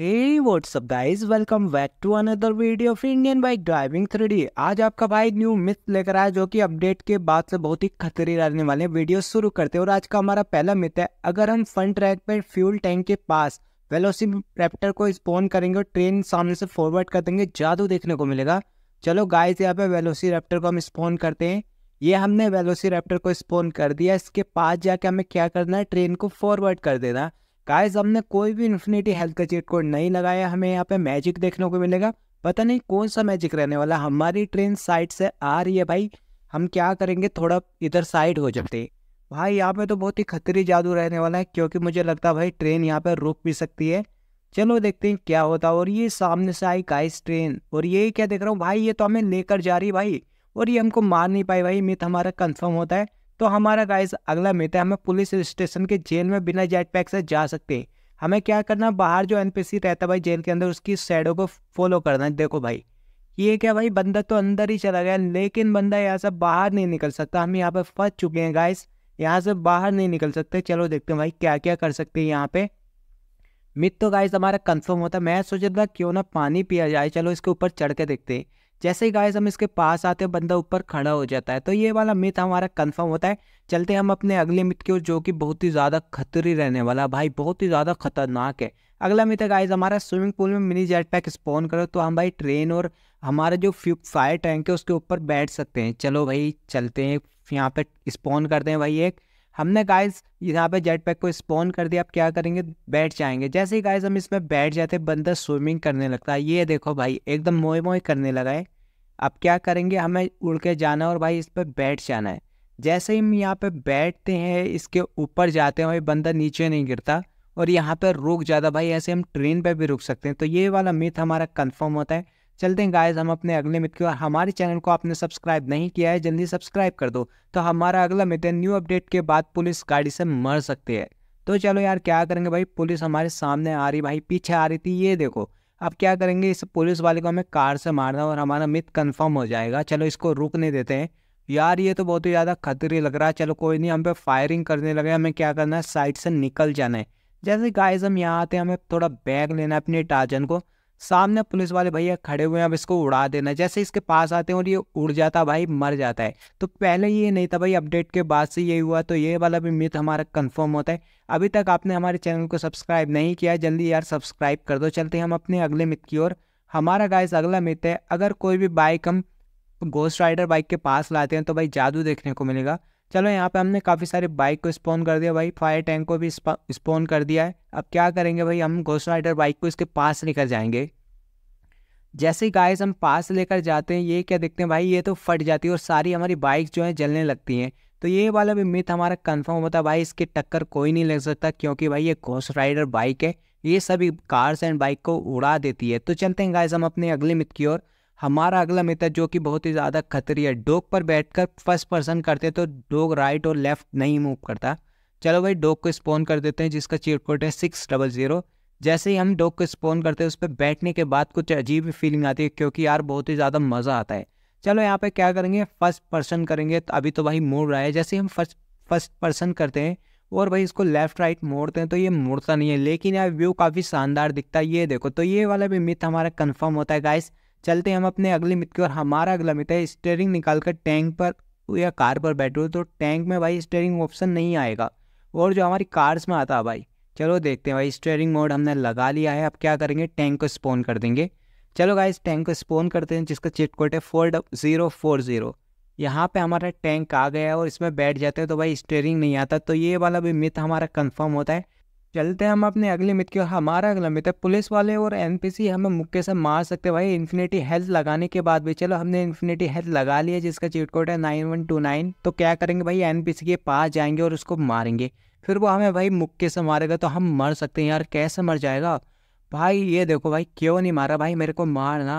Hey what's up guys welcome back to another video of Indian Bike Driving 3D आज आपका भाई new myth लेकर आया जो कि अपडेट के बाद से बहुत ही खतरे रहने वाले वीडियो शुरू करते हैं और आज का हमारा पहला मिथ है अगर हम फ्रंट ट्रैक पर फ्यूल टैंक के पास वेलोसिप्टर को स्पॉन करेंगे और ट्रेन सामने से फॉरवर्ड कर देंगे जादू देखने को मिलेगा चलो गाइज यहाँ पे रैप्टर को हम स्पॉन करते हैं ये हमने रैप्टर को स्पॉन कर दिया इसके पास जाके हमें क्या करना है ट्रेन को फॉरवर्ड कर देना गाइस हमने कोई भी इन्फिनिटी हेल्थ का चीट कोड नहीं लगाया हमें यहाँ पे मैजिक देखने को मिलेगा पता नहीं कौन सा मैजिक रहने वाला हमारी ट्रेन साइड से आ रही है भाई हम क्या करेंगे थोड़ा इधर साइड हो जाते भाई यहाँ पे तो बहुत ही खतरी जादू रहने वाला है क्योंकि मुझे लगता है भाई ट्रेन यहाँ पे रुक भी सकती है चलो देखते हैं क्या होता है और ये सामने से आई गाइस ट्रेन और ये क्या देख रहा हूँ भाई ये तो हमें लेकर जा रही भाई और ये हमको मार नहीं पाई भाई मित हमारा कंफर्म होता है तो हमारा गाइस अगला मित्र है हमें पुलिस स्टेशन के जेल में बिना जेट पैक से जा सकते हैं हमें क्या करना बाहर जो एनपीसी रहता है भाई जेल के अंदर उसकी शेडो को फॉलो करना है देखो भाई ये क्या भाई बंदा तो अंदर ही चला गया लेकिन बंदा यहाँ से बाहर नहीं निकल सकता हम यहाँ पर फंस चुके हैं गाइस यहाँ से बाहर नहीं निकल सकते चलो देखते हैं भाई क्या क्या कर सकते हैं यहाँ पे मित्र तो गाइस हमारा कंफर्म होता मैं सोच रहा क्यों ना पानी पिया जाए चलो इसके ऊपर चढ़ के देखते हैं जैसे ही गाइस हम इसके पास आते हैं बंदा ऊपर खड़ा हो जाता है तो ये वाला मिथ हमारा कंफर्म होता है चलते हम अपने अगले मिथ की ओर जो कि बहुत ही ज़्यादा खतरी रहने वाला भाई बहुत ही ज़्यादा खतरनाक है अगला मिथ है गाइस हमारा स्विमिंग पूल में मिनी जेट पैक स्पॉन करो तो हम भाई ट्रेन और हमारा जो फायर टैंक है उसके ऊपर बैठ सकते हैं चलो भाई चलते हैं यहाँ पर स्पॉन करते हैं भाई एक हमने गाइस यहाँ पे जेट पैक को स्पॉन कर दिया अब क्या करेंगे बैठ जाएंगे जैसे ही गाइस हम इसमें बैठ जाते बंदा स्विमिंग करने लगता है ये देखो भाई एकदम मोए मोए करने लगा है अब क्या करेंगे हमें उड़ के जाना है और भाई इस पर बैठ जाना है जैसे ही हम यहाँ पर बैठते हैं इसके ऊपर जाते हैं भाई बंदा नीचे नहीं गिरता और यहाँ पर रुक जाता भाई ऐसे हम ट्रेन पर भी रुक सकते हैं तो ये वाला मिथ हमारा कन्फर्म होता है चलते हैं गाइस हम अपने अगले मित्र की और हमारे चैनल को आपने सब्सक्राइब नहीं किया है जल्दी सब्सक्राइब कर दो तो हमारा अगला मित्र न्यू अपडेट के बाद पुलिस गाड़ी से मर सकती है तो चलो यार क्या करेंगे भाई पुलिस हमारे सामने आ रही भाई पीछे आ रही थी ये देखो अब क्या करेंगे इस पुलिस वाले को हमें कार से मारना और हमारा मित्र कन्फर्म हो जाएगा चलो इसको रुकने देते हैं यार ये तो बहुत ही ज़्यादा खतरे लग रहा है चलो कोई नहीं हम पे फायरिंग करने लगे हमें क्या करना है साइड से निकल जाना है जैसे गाइज हम यहाँ आते हैं हमें थोड़ा बैग लेना है अपने टार्जन को सामने पुलिस वाले भैया खड़े हुए हैं अब इसको उड़ा देना जैसे इसके पास आते हैं और ये उड़ जाता भाई मर जाता है तो पहले ये नहीं था भाई अपडेट के बाद से ये हुआ तो ये वाला भी मिथ हमारा कंफर्म होता है अभी तक आपने हमारे चैनल को सब्सक्राइब नहीं किया जल्दी यार सब्सक्राइब कर दो चलते हम अपने अगले मिथ की ओर हमारा गाइस अगला मिथ है अगर कोई भी बाइक हम गोस्ट राइडर बाइक के पास लाते हैं तो भाई जादू देखने को मिलेगा चलो यहाँ पे हमने काफ़ी सारे बाइक को स्पॉन कर दिया भाई फायर टैंक को भी स्पॉन कर दिया है अब क्या करेंगे भाई हम घोस्ट राइडर बाइक को इसके पास लेकर जाएंगे जैसे ही गाइस हम पास लेकर जाते हैं ये क्या देखते हैं भाई ये तो फट जाती है और सारी हमारी बाइक जो है जलने लगती हैं तो ये वाला भी मिथ हमारा कन्फर्म होता है भाई इसकी टक्कर कोई नहीं लग सकता क्योंकि भाई ये घोस्ट राइडर बाइक है ये सभी कार्स एंड बाइक को उड़ा देती है तो चलते हैं गाइज हम अपने अगले मिथ की ओर हमारा अगला मित्र जो कि बहुत ही ज़्यादा खतरी है डोग पर बैठकर फर्स्ट पर्सन करते तो डोग राइट और लेफ्ट नहीं मूव करता चलो भाई डोग को स्पॉन कर देते हैं जिसका चीट कोड है सिक्स डबल ज़ीरो जैसे ही हम डोग को स्पॉन करते हैं उस पर बैठने के बाद कुछ अजीब फीलिंग आती है क्योंकि यार बहुत ही ज़्यादा मज़ा आता है चलो यहाँ पे क्या करेंगे फर्स्ट पर्सन करेंगे तो अभी तो भाई मोड़ रहा है जैसे हम फर्स्ट फर्स्ट पर्सन करते हैं और भाई इसको लेफ्ट राइट मोड़ते हैं तो ये मोड़ता नहीं है लेकिन यार व्यू काफ़ी शानदार दिखता है ये देखो तो ये वाला भी मिथ हमारा कन्फर्म होता है गाइस चलते हम अपने अगले मित्र की और हमारा अगला मित्र है स्टेयरिंग निकाल कर टैंक पर या कार पर बैठे तो टैंक में भाई स्टेयरिंग ऑप्शन नहीं आएगा और जो हमारी कार्स में आता है भाई चलो देखते हैं भाई स्टेयरिंग मोड हमने लगा लिया है अब क्या करेंगे टैंक को स्पोन कर देंगे चलो गाइस टैंक को स्पोन करते हैं जिसका चिट कोड है four double zero four zero यहाँ पर हमारा टैंक आ गया है और इसमें बैठ जाते हैं तो भाई स्टेयरिंग नहीं आता तो ये वाला भी मिथ हमारा कंफर्म होता है चलते हैं हम अपने अगले मित्र की हमारा अगला मित्र पुलिस वाले और एनपीसी हमें मुक्के से मार सकते हैं भाई इन्फिनिटी हेल्थ लगाने के बाद भी चलो हमने इन्फिनिटी हेल्थ लगा लिया जिसका चीट कोड है नाइन वन टू नाइन तो क्या करेंगे भाई एनपीसी के पास जाएंगे और उसको मारेंगे फिर वो हमें भाई मुक्के से मारेगा तो हम मर सकते हैं यार कैसे मर जाएगा भाई ये देखो भाई क्यों नहीं मारा भाई मेरे को मारना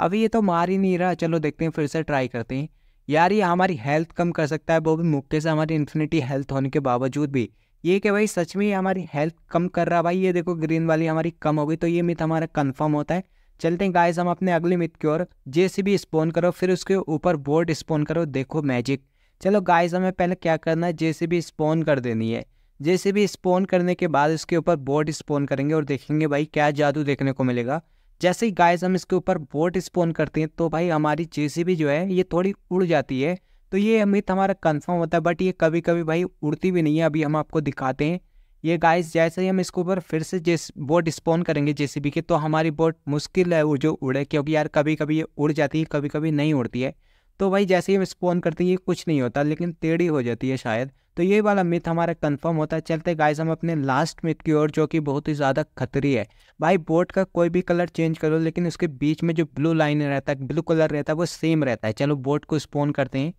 अभी ये तो मार ही नहीं रहा चलो देखते हैं फिर से ट्राई करते हैं यार ये हमारी हेल्थ कम कर सकता है वो भी मुक्के से हमारी इन्फिनिटी हेल्थ होने के बावजूद भी ये कि भाई सच में हमारी हेल्थ कम कर रहा भाई ये देखो ग्रीन वाली हमारी कम हो गई तो ये मिथ हमारा कन्फर्म होता है चलते हैं गाइस हम अपने अगले मिथ की ओर जैसे भी स्पोन करो फिर उसके ऊपर बोर्ड स्पोन करो देखो मैजिक चलो गाइस हमें पहले क्या करना है जैसे भी स्पोन कर देनी है जैसे भी स्पोन करने के बाद इसके ऊपर बोर्ड स्पोन करेंगे और देखेंगे भाई क्या जादू देखने को मिलेगा जैसे ही गाइस हम इसके ऊपर बोट स्पोन करते हैं तो भाई हमारी जे भी जो है ये थोड़ी उड़ जाती है तो ये अमित हमारा कंफर्म होता है बट ये कभी कभी भाई उड़ती भी नहीं है अभी हम आपको दिखाते हैं ये गाइस जैसे ही हम इसके ऊपर फिर से जिस बोट स्पॉन करेंगे जेसीबी के तो हमारी बोट मुश्किल है वो जो उड़े क्योंकि यार कभी कभी ये उड़ जाती है कभी कभी नहीं उड़ती है तो भाई जैसे ही हम स्पॉन करते हैं ये कुछ नहीं होता लेकिन टेढ़ी हो जाती है शायद तो ये वाला मिथ हमारा कंफर्म होता है चलते गाइस हम अपने लास्ट मिथ की ओर जो कि बहुत ही ज़्यादा खतरी है भाई बोट का कोई भी कलर चेंज करो लेकिन उसके बीच में जो ब्लू लाइन रहता है ब्लू कलर रहता है वो सेम रहता है चलो बोट को स्पोन करते हैं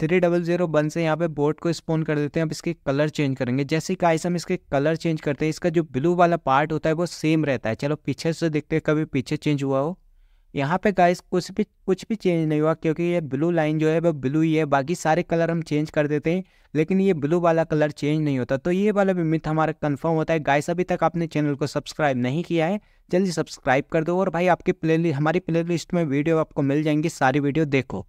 थ्री डबल ज़ीरो वन से यहाँ पे बोर्ड को स्पोन कर देते हैं अब इसके कलर चेंज करेंगे जैसे कि आइस हम इसके कलर चेंज करते हैं इसका जो ब्लू वाला पार्ट होता है वो सेम रहता है चलो पीछे से देखते हैं कभी पीछे चेंज हुआ हो यहाँ पे गाइस कुछ भी कुछ भी चेंज नहीं हुआ क्योंकि ये ब्लू लाइन जो है वो ब्लू ही है बाकी सारे कलर हम चेंज कर देते हैं लेकिन ये ब्लू वाला कलर चेंज नहीं होता तो ये वाला भी मिथ हमारा कंफर्म होता है गाइस अभी तक आपने चैनल को सब्सक्राइब नहीं किया है जल्दी सब्सक्राइब कर दो और भाई आपकी प्ले हमारी प्ले में वीडियो आपको मिल जाएंगी सारी वीडियो देखो